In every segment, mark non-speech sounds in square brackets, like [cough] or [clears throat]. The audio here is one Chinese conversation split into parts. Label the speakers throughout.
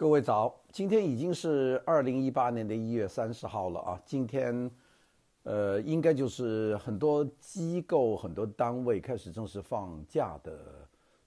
Speaker 1: 各位早，今天已经是二零一八年的一月三十号了啊。今天，呃，应该就是很多机构、很多单位开始正式放假的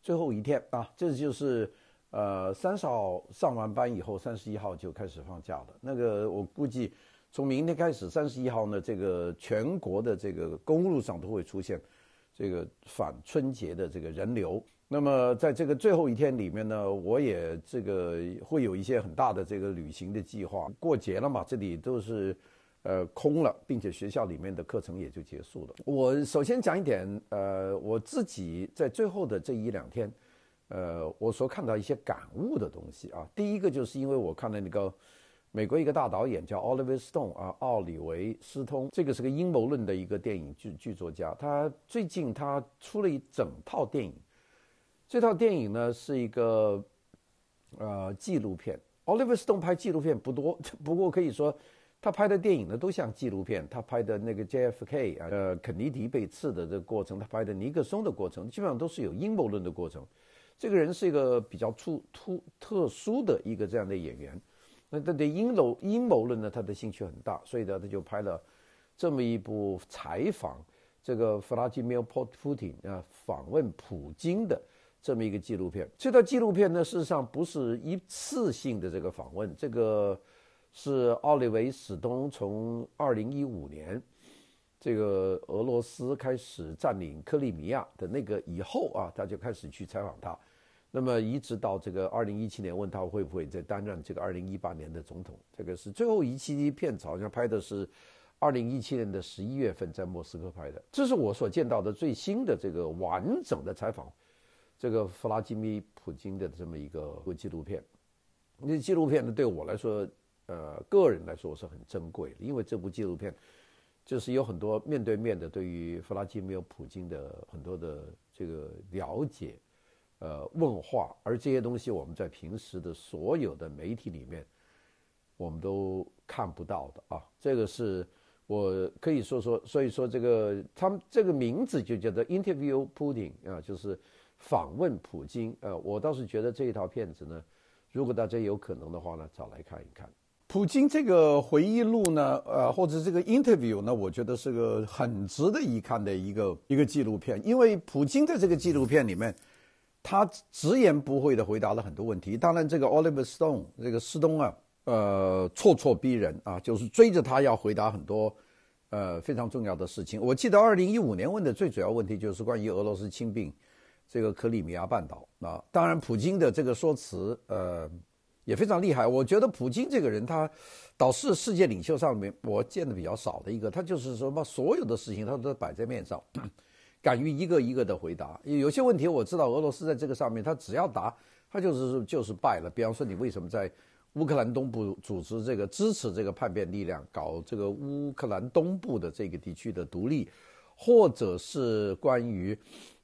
Speaker 1: 最后一天啊。这就是，呃，三十号上完班以后，三十一号就开始放假了。那个，我估计从明天开始，三十一号呢，这个全国的这个公路上都会出现这个反春节的这个人流。那么，在这个最后一天里面呢，我也这个会有一些很大的这个旅行的计划。过节了嘛，这里都是，呃，空了，并且学校里面的课程也就结束了。我首先讲一点，呃，我自己在最后的这一两天，呃，我所看到一些感悟的东西啊。第一个就是因为我看了那个美国一个大导演叫 Oliver Stone 啊，奥里维斯通，这个是个阴谋论的一个电影剧剧作家。他最近他出了一整套电影。这套电影呢是一个，呃，纪录片。奥利弗·斯通拍纪录片不多，[laughs] 不过可以说，他拍的电影呢都像纪录片。他拍的那个 J.F.K. 啊，呃，肯尼迪被刺的这个过程，他拍的尼克松的过程，基本上都是有阴谋论的过程。这个人是一个比较突突特殊的一个这样的演员，那他对阴谋阴谋论呢，他的兴趣很大，所以呢，他就拍了这么一部采访这个弗拉基米尔·普京啊，访问普京的。这么一个纪录片，这套纪录片呢，事实上不是一次性的这个访问，这个是奥利维史东从二零一五年这个俄罗斯开始占领克里米亚的那个以后啊，他就开始去采访他，那么一直到这个二零一七年问他会不会再担任这个二零一八年的总统，这个是最后一期片，好像拍的是二零一七年的十一月份在莫斯科拍的，这是我所见到的最新的这个完整的采访。这个弗拉基米普京的这么一个纪录片，那纪录片呢，对我来说，呃，个人来说是很珍贵的，因为这部纪录片就是有很多面对面的对于弗拉基米尔·普京的很多的这个了解，呃，问话，而这些东西我们在平时的所有的媒体里面，我们都看不到的啊。这个是我可以说说，所以说这个他们这个名字就叫做 Interview Putin 啊，就是。访问普京，呃，我倒是觉得这一套片子呢，如果大家有可能的话呢，找来看一看。普京这个回忆录呢，呃，或者这个 interview 呢，我觉得是个很值得一看的一个一个纪录片。因为普京在这个纪录片里面，他直言不讳的回答了很多问题。当然，这个 Oliver Stone 这个斯东啊，呃，咄咄逼人啊，就是追着他要回答很多，呃，非常重要的事情。我记得二零一五年问的最主要问题就是关于俄罗斯亲病。这个克里米亚半岛啊，当然，普京的这个说辞，呃，也非常厉害。我觉得普京这个人，他倒是世界领袖上面我见的比较少的一个，他就是说把所有的事情他都摆在面上，敢于一个一个的回答。有些问题我知道，俄罗斯在这个上面，他只要答，他就是就是败了。比方说，你为什么在乌克兰东部组织这个支持这个叛变力量，搞这个乌克兰东部的这个地区的独立，或者是关于。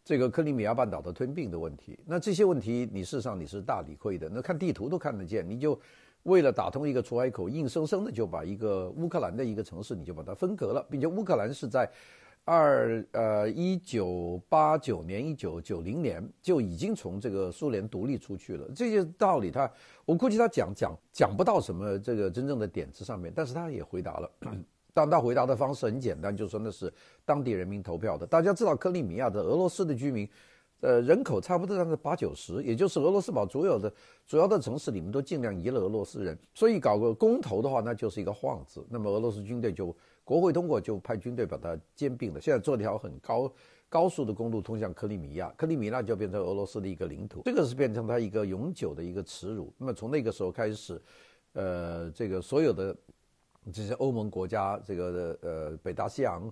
Speaker 1: 这个克里米亚半岛的吞并的问题，那这些问题你事实上你是大理亏的，那看地图都看得见。你就为了打通一个出海口，硬生生的就把一个乌克兰的一个城市，你就把它分隔了，并且乌克兰是在二呃一九八九年、一九九零年就已经从这个苏联独立出去了。这些道理他，我估计他讲讲讲不到什么这个真正的点子上面，但是他也回答了。当他回答的方式很简单，就说那是当地人民投票的。大家知道克里米亚的俄罗斯的居民，呃，人口差不多在八九十，也就是俄罗斯把所有的主要的城市，里面都尽量移了俄罗斯人。所以搞个公投的话，那就是一个幌子。那么俄罗斯军队就国会通过，就派军队把它兼并了。现在做一条很高高速的公路通向克里米亚，克里米亚就变成俄罗斯的一个领土，这个是变成它一个永久的一个耻辱。那么从那个时候开始，呃，这个所有的。这些欧盟国家，这个呃北大西洋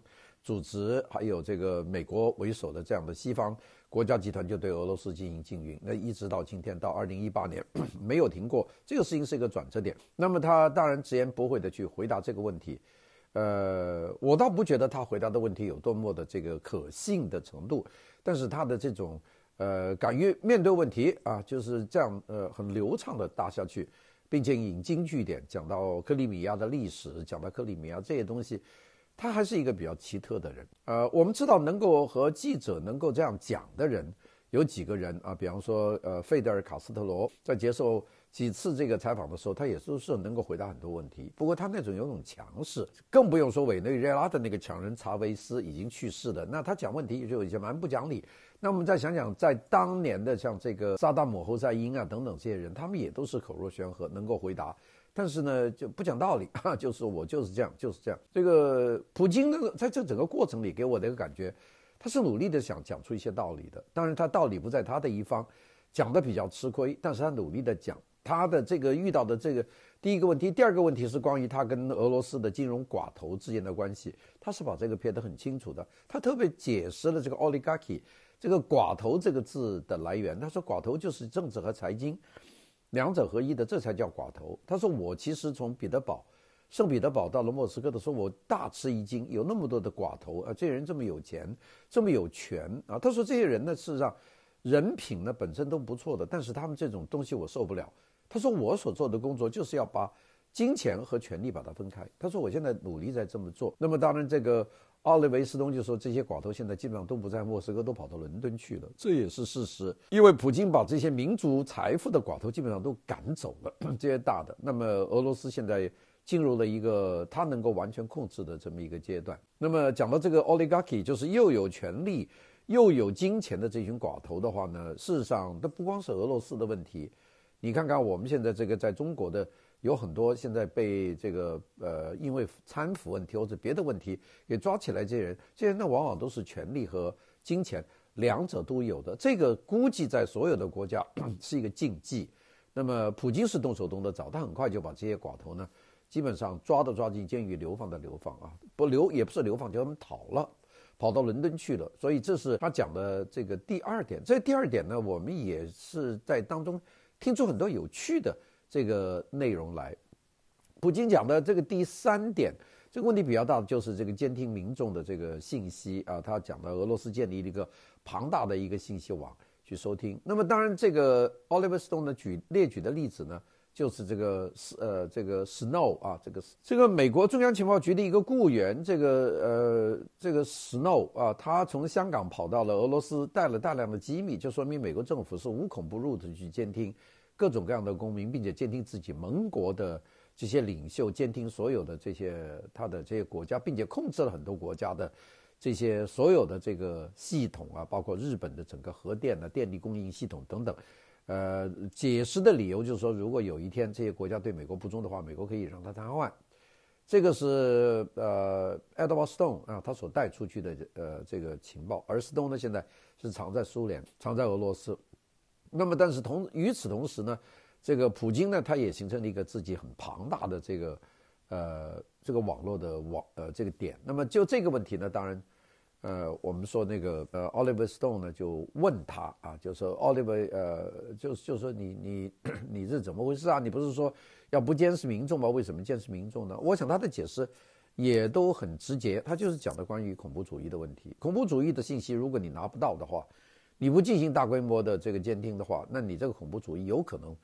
Speaker 1: 组织，还有这个美国为首的这样的西方国家集团，就对俄罗斯进行禁运。那一直到今天，到二零一八年 [coughs] 没有停过。这个事情是一个转折点。那么他当然直言不讳的去回答这个问题。呃，我倒不觉得他回答的问题有多么的这个可信的程度，但是他的这种呃敢于面对问题啊，就是这样呃很流畅的答下去。并且引经据典讲到克里米亚的历史，讲到克里米亚这些东西，他还是一个比较奇特的人。呃，我们知道能够和记者能够这样讲的人。有几个人啊，比方说，呃，费德尔·卡斯特罗，在接受几次这个采访的时候，他也都是能够回答很多问题。不过他那种有种强势，更不用说委内瑞拉的那个强人查韦斯已经去世的，那他讲问题就有些蛮不讲理。那我们再想想，在当年的像这个萨达姆侯赛因啊等等这些人，他们也都是口若悬河，能够回答，但是呢就不讲道理，啊，[laughs] 就是我就是这样，就是这样。这个普京呢，在这整个过程里给我的一个感觉。他是努力的想讲出一些道理的，当然他道理不在他的一方，讲的比较吃亏，但是他努力的讲他的这个遇到的这个第一个问题，第二个问题是关于他跟俄罗斯的金融寡头之间的关系，他是把这个撇得很清楚的，他特别解释了这个 oligarchy 这个寡头这个字的来源，他说寡头就是政治和财经两者合一的，这才叫寡头。他说我其实从彼得堡。圣彼得堡到了莫斯科的时候，我大吃一惊，有那么多的寡头啊！这些人这么有钱，这么有权啊！他说：“这些人呢，事实上，人品呢本身都不错的，但是他们这种东西我受不了。”他说：“我所做的工作就是要把金钱和权力把它分开。”他说：“我现在努力在这么做。”那么，当然，这个奥利维斯东就说：“这些寡头现在基本上都不在莫斯科，都跑到伦敦去了，这也是事实，因为普京把这些民族财富的寡头基本上都赶走了，[clears throat] 这些大的。那么，俄罗斯现在……进入了一个他能够完全控制的这么一个阶段。那么讲到这个 oligarchy，就是又有权力又有金钱的这群寡头的话呢，事实上，它不光是俄罗斯的问题。你看看我们现在这个在中国的，有很多现在被这个呃，因为贪腐问题或者别的问题给抓起来这些人，这些人那往往都是权力和金钱两者都有的。这个估计在所有的国家是一个禁忌。那么普京是动手动得早，他很快就把这些寡头呢。基本上抓的抓进监狱流放的流放啊，不流也不是流放，叫他们逃了，跑到伦敦去了。所以这是他讲的这个第二点。这第二点呢，我们也是在当中听出很多有趣的这个内容来。普京讲的这个第三点，这个问题比较大，就是这个监听民众的这个信息啊，他讲到俄罗斯建立了一个庞大的一个信息网去收听。那么当然，这个 Oliver Stone 呢举列举的例子呢。就是这个呃，这个 Snow 啊，这个这个美国中央情报局的一个雇员，这个呃，这个 Snow 啊，他从香港跑到了俄罗斯，带了大量的机密，就说明美国政府是无孔不入的去监听各种各样的公民，并且监听自己盟国的这些领袖，监听所有的这些他的这些国家，并且控制了很多国家的这些所有的这个系统啊，包括日本的整个核电的电力供应系统等等。呃，解释的理由就是说，如果有一天这些国家对美国不忠的话，美国可以让他瘫痪。这个是呃，爱德华斯通啊，他所带出去的呃这个情报。而斯通呢，现在是藏在苏联，藏在俄罗斯。那么，但是同与此同时呢，这个普京呢，他也形成了一个自己很庞大的这个呃这个网络的网呃这个点。那么就这个问题呢，当然。呃，我们说那个呃，Oliver Stone 呢就问他啊，就说 Oliver，呃，就是就是说你你 [coughs] 你是怎么回事啊？你不是说要不监视民众吗？为什么监视民众呢？我想他的解释也都很直接，他就是讲的关于恐怖主义的问题。恐怖主义的信息，如果你拿不到的话，你不进行大规模的这个监听的话，那你这个恐怖主义有可能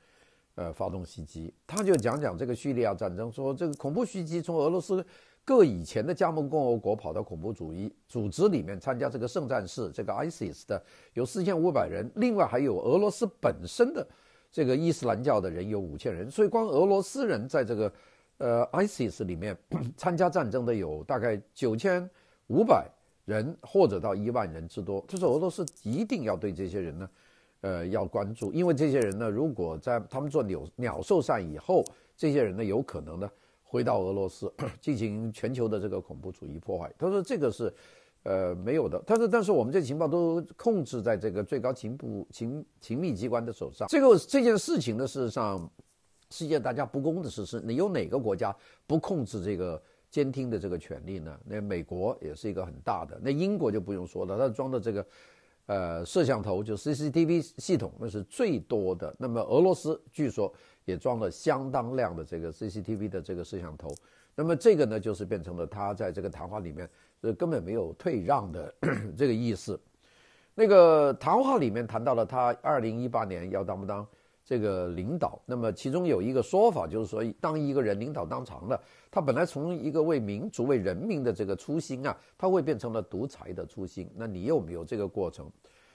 Speaker 1: 呃发动袭击。他就讲讲这个叙利亚战争，说这个恐怖袭击从俄罗斯。各以前的加盟共和国跑到恐怖主义组织里面参加这个圣战士，这个 ISIS 的有四千五百人，另外还有俄罗斯本身的这个伊斯兰教的人有五千人，所以光俄罗斯人在这个呃 ISIS 里面参加战争的有大概九千五百人或者到一万人之多。就是俄罗斯一定要对这些人呢，呃，要关注，因为这些人呢，如果在他们做鸟鸟兽散以后，这些人呢，有可能呢。回到俄罗斯 [clears throat] 进行全球的这个恐怖主义破坏，他说这个是，呃，没有的。但是，但是我们这情报都控制在这个最高情部情情密机关的手上。这个这件事情呢，事实上是一件大家不公的事实。你有哪个国家不控制这个监听的这个权利呢？那美国也是一个很大的。那英国就不用说了，它装的这个。呃，摄像头就 CCTV 系统，那是最多的。那么俄罗斯据说也装了相当量的这个 CCTV 的这个摄像头。那么这个呢，就是变成了他在这个谈话里面是根本没有退让的 [coughs] 这个意思。那个谈话里面谈到了他二零一八年要当不当。这个领导，那么其中有一个说法，就是说，当一个人领导当长了，他本来从一个为民族、为人民的这个初心啊，他会变成了独裁的初心。那你有没有这个过程？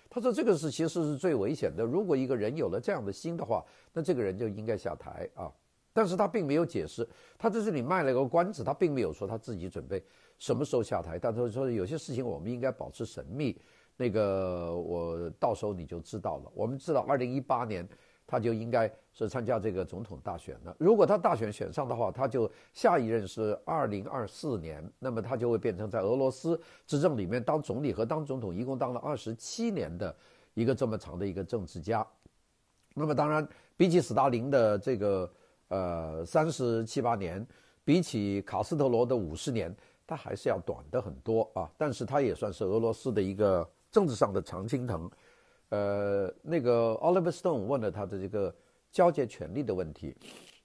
Speaker 1: 他说这个是其实是最危险的。如果一个人有了这样的心的话，那这个人就应该下台啊。但是他并没有解释，他在这里卖了一个关子，他并没有说他自己准备什么时候下台。但是说有些事情我们应该保持神秘，那个我到时候你就知道了。我们知道二零一八年。他就应该是参加这个总统大选的。如果他大选选上的话，他就下一任是二零二四年，那么他就会变成在俄罗斯执政里面当总理和当总统，一共当了二十七年的一个这么长的一个政治家。那么当然，比起斯大林的这个呃三十七八年，比起卡斯特罗的五十年，他还是要短的很多啊。但是他也算是俄罗斯的一个政治上的常青藤。呃，那个 Oliver Stone 问了他的这个交接权力的问题，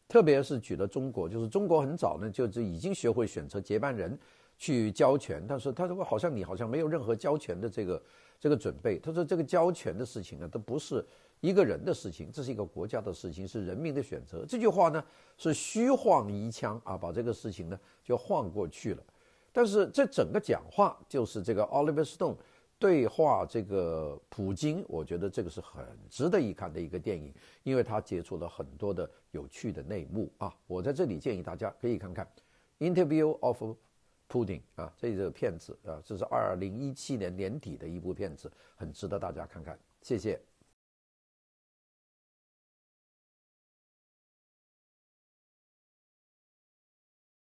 Speaker 1: 特别是举了中国，就是中国很早呢就就已经学会选择接班人去交权，但是他说好像你好像没有任何交权的这个这个准备，他说这个交权的事情呢都不是一个人的事情，这是一个国家的事情，是人民的选择。这句话呢是虚晃一枪啊，把这个事情呢就晃过去了。但是这整个讲话就是这个 Oliver Stone。对话这个普京，我觉得这个是很值得一看的一个电影，因为他接触了很多的有趣的内幕啊。我在这里建议大家可以看看《Interview of Putin》啊，这个片子啊，这是二零一七年年底的一部片子，很值得大家看看。谢谢。